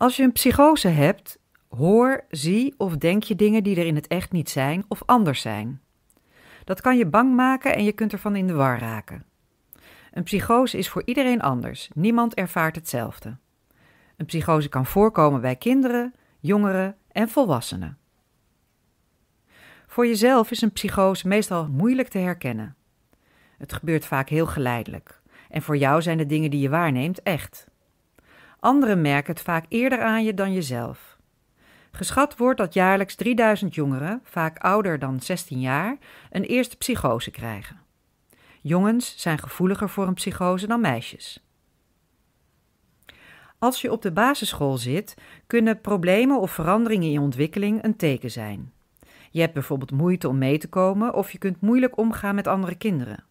Als je een psychose hebt, hoor, zie of denk je dingen die er in het echt niet zijn of anders zijn. Dat kan je bang maken en je kunt ervan in de war raken. Een psychose is voor iedereen anders, niemand ervaart hetzelfde. Een psychose kan voorkomen bij kinderen, jongeren en volwassenen. Voor jezelf is een psychose meestal moeilijk te herkennen. Het gebeurt vaak heel geleidelijk. En voor jou zijn de dingen die je waarneemt echt. Anderen merken het vaak eerder aan je dan jezelf. Geschat wordt dat jaarlijks 3000 jongeren, vaak ouder dan 16 jaar, een eerste psychose krijgen. Jongens zijn gevoeliger voor een psychose dan meisjes. Als je op de basisschool zit, kunnen problemen of veranderingen in je ontwikkeling een teken zijn. Je hebt bijvoorbeeld moeite om mee te komen of je kunt moeilijk omgaan met andere kinderen.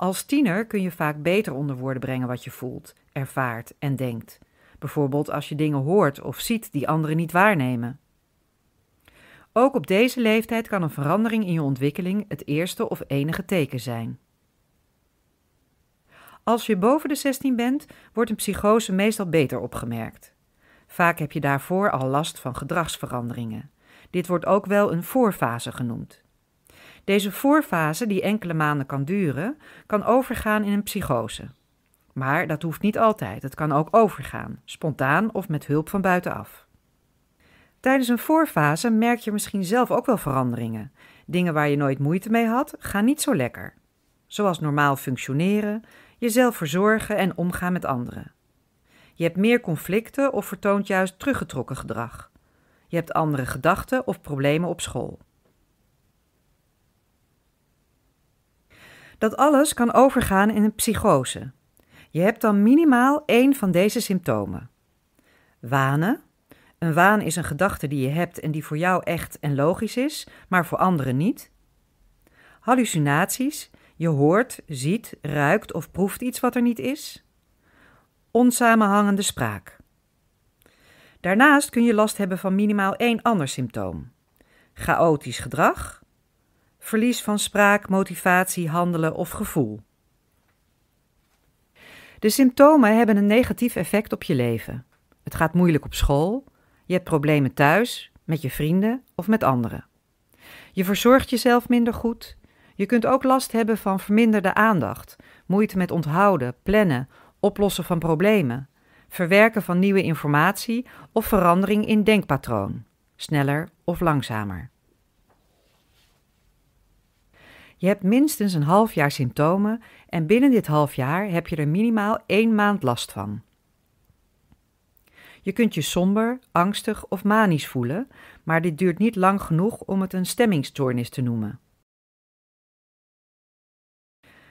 Als tiener kun je vaak beter onder woorden brengen wat je voelt, ervaart en denkt. Bijvoorbeeld als je dingen hoort of ziet die anderen niet waarnemen. Ook op deze leeftijd kan een verandering in je ontwikkeling het eerste of enige teken zijn. Als je boven de 16 bent, wordt een psychose meestal beter opgemerkt. Vaak heb je daarvoor al last van gedragsveranderingen. Dit wordt ook wel een voorfase genoemd. Deze voorfase, die enkele maanden kan duren, kan overgaan in een psychose. Maar dat hoeft niet altijd, het kan ook overgaan, spontaan of met hulp van buitenaf. Tijdens een voorfase merk je misschien zelf ook wel veranderingen. Dingen waar je nooit moeite mee had, gaan niet zo lekker. Zoals normaal functioneren, jezelf verzorgen en omgaan met anderen. Je hebt meer conflicten of vertoont juist teruggetrokken gedrag. Je hebt andere gedachten of problemen op school. Dat alles kan overgaan in een psychose. Je hebt dan minimaal één van deze symptomen. Wanen. Een waan is een gedachte die je hebt en die voor jou echt en logisch is, maar voor anderen niet. Hallucinaties. Je hoort, ziet, ruikt of proeft iets wat er niet is. Onsamenhangende spraak. Daarnaast kun je last hebben van minimaal één ander symptoom: chaotisch gedrag, verlies van spraak, motivatie, handelen of gevoel. De symptomen hebben een negatief effect op je leven. Het gaat moeilijk op school, je hebt problemen thuis, met je vrienden of met anderen. Je verzorgt jezelf minder goed. Je kunt ook last hebben van verminderde aandacht, moeite met onthouden, plannen, oplossen van problemen, verwerken van nieuwe informatie of verandering in denkpatroon, sneller of langzamer. Je hebt minstens een half jaar symptomen en binnen dit half jaar heb je er minimaal één maand last van. Je kunt je somber, angstig of manisch voelen, maar dit duurt niet lang genoeg om het een stemmingstoornis te noemen.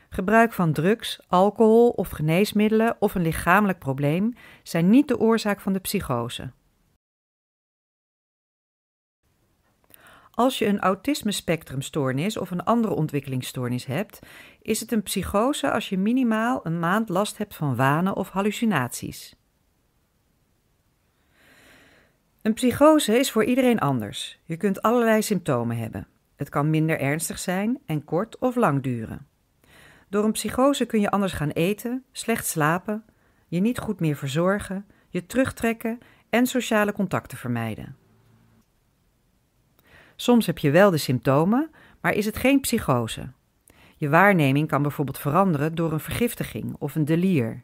Gebruik van drugs, alcohol of geneesmiddelen of een lichamelijk probleem zijn niet de oorzaak van de psychose. Als je een autismespectrumstoornis of een andere ontwikkelingsstoornis hebt, is het een psychose als je minimaal een maand last hebt van wanen of hallucinaties. Een psychose is voor iedereen anders. Je kunt allerlei symptomen hebben. Het kan minder ernstig zijn en kort of lang duren. Door een psychose kun je anders gaan eten, slecht slapen, je niet goed meer verzorgen, je terugtrekken en sociale contacten vermijden. Soms heb je wel de symptomen, maar is het geen psychose. Je waarneming kan bijvoorbeeld veranderen door een vergiftiging of een delier.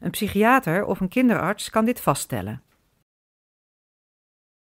Een psychiater of een kinderarts kan dit vaststellen.